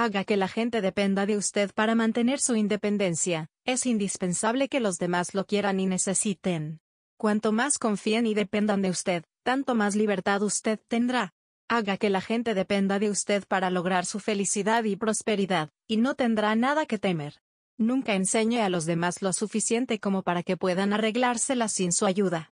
haga que la gente dependa de usted para mantener su independencia, es indispensable que los demás lo quieran y necesiten. Cuanto más confíen y dependan de usted, tanto más libertad usted tendrá. Haga que la gente dependa de usted para lograr su felicidad y prosperidad, y no tendrá nada que temer. Nunca enseñe a los demás lo suficiente como para que puedan arreglárselas sin su ayuda.